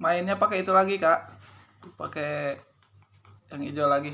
mainnya pakai itu lagi kak pakai yang hijau lagi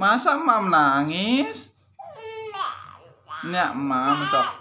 Masa mam nangis? Nek mam sok